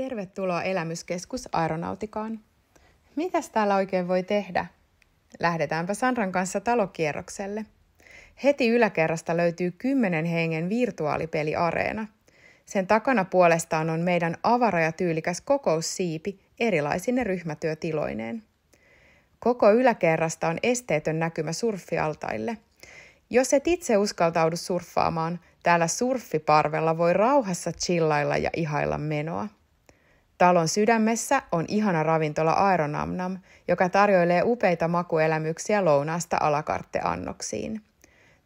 Tervetuloa Elämyskeskus Aeronautikaan. Mitäs täällä oikein voi tehdä? Lähdetäänpä Sandran kanssa talokierrokselle. Heti yläkerrasta löytyy kymmenen hengen virtuaalipeliareena. Sen takana puolestaan on meidän avara ja tyylikäs kokoussiipi erilaisine ryhmätyötiloineen. Koko yläkerrasta on esteetön näkymä surffialtaille. Jos et itse uskaltaudu surffaamaan, täällä surffiparvella voi rauhassa chillailla ja ihailla menoa. Talon sydämessä on ihana ravintola Aeronamnam, joka tarjoilee upeita makuelämyksiä lounaasta alakartteannoksiin.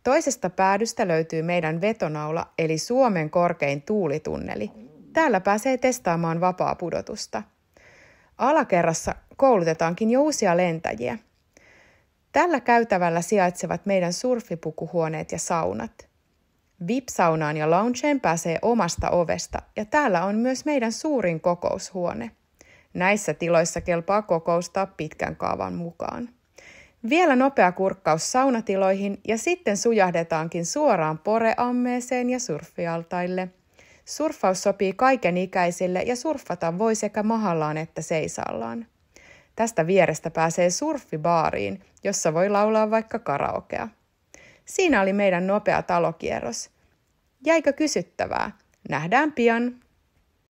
Toisesta päädystä löytyy meidän vetonaula eli Suomen korkein tuulitunneli. Täällä pääsee testaamaan vapaa pudotusta. Alakerrassa koulutetaankin jo uusia lentäjiä. Tällä käytävällä sijaitsevat meidän surfipukuhuoneet ja saunat – VIP-saunaan ja loungeen pääsee omasta ovesta ja täällä on myös meidän suurin kokoushuone. Näissä tiloissa kelpaa kokoustaa pitkän kaavan mukaan. Vielä nopea kurkkaus saunatiloihin ja sitten sujahdetaankin suoraan poreammeeseen ja surffialtaille. Surffaus sopii kaikenikäisille ja surffata voi sekä mahallaan että seisallaan. Tästä vierestä pääsee surffibaariin, jossa voi laulaa vaikka karaokea. Siinä oli meidän nopea talokierros. Jäikö kysyttävää? Nähdään pian!